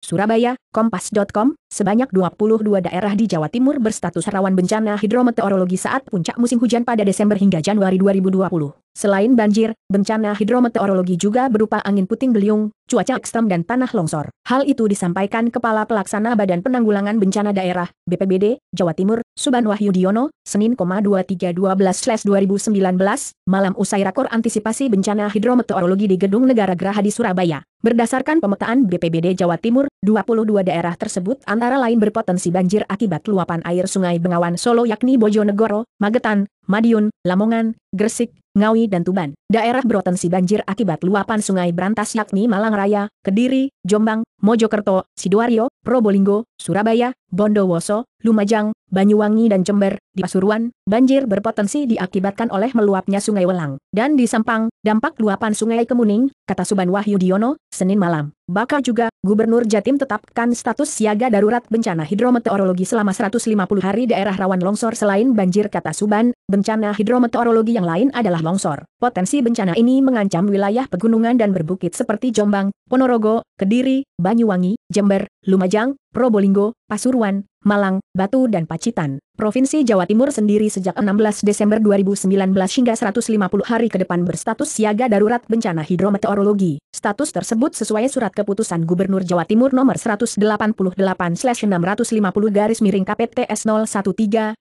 Surabaya, Kompas.com, sebanyak 22 daerah di Jawa Timur berstatus rawan bencana hidrometeorologi saat puncak musim hujan pada Desember hingga Januari 2020. Selain banjir, bencana hidrometeorologi juga berupa angin puting beliung, cuaca ekstrem dan tanah longsor. Hal itu disampaikan Kepala Pelaksana Badan Penanggulangan Bencana Daerah, BPBD, Jawa Timur, Suban Wahyudiono, Senin, 2312-2019, malam usai rakor antisipasi bencana hidrometeorologi di Gedung Negara Geraha di Surabaya. Berdasarkan pemetaan BPBD Jawa Timur, 22 daerah tersebut antara lain berpotensi banjir akibat luapan air sungai Bengawan Solo yakni Bojonegoro, Magetan, Madiun, Lamongan, Gresik, Ngawi dan Tuban. Daerah berpotensi banjir akibat luapan sungai Brantas yakni Malang Raya, Kediri, Jombang, Mojokerto, Sidoarjo, Probolinggo, Surabaya, Bondowoso, Lumajang, Banyuwangi dan Jember, di Pasuruan, banjir berpotensi diakibatkan oleh meluapnya Sungai Welang. Dan di Sampang, dampak luapan Sungai Kemuning, kata Suban Wahyudiono, Senin malam. Bakal juga, Gubernur Jatim tetapkan status siaga darurat bencana hidrometeorologi selama 150 hari daerah rawan longsor selain banjir kata Suban, bencana hidrometeorologi yang lain adalah longsor. Potensi bencana ini mengancam wilayah pegunungan dan berbukit seperti Jombang, Ponorogo, Kediri, Banyuwangi, Jember, Lumajang, Probolinggo, Pasuruan, Malang, Batu dan Pacitan, Provinsi Jawa Timur sendiri sejak 16 Desember 2019 hingga 150 hari ke depan berstatus siaga darurat bencana hidrometeorologi. Status tersebut sesuai surat keputusan Gubernur Jawa Timur nomor 188/650 garis miring KPTS 013-2019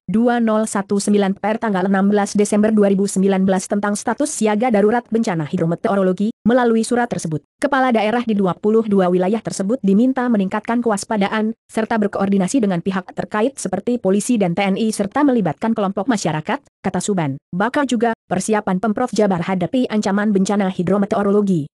per tanggal 16 Desember 2019 tentang status siaga darurat bencana hidrometeorologi, Melalui surat tersebut, kepala daerah di 22 wilayah tersebut diminta meningkatkan kewaspadaan, serta berkoordinasi dengan pihak terkait seperti polisi dan TNI serta melibatkan kelompok masyarakat, kata Suban. Bakal juga, persiapan Pemprov Jabar hadapi ancaman bencana hidrometeorologi.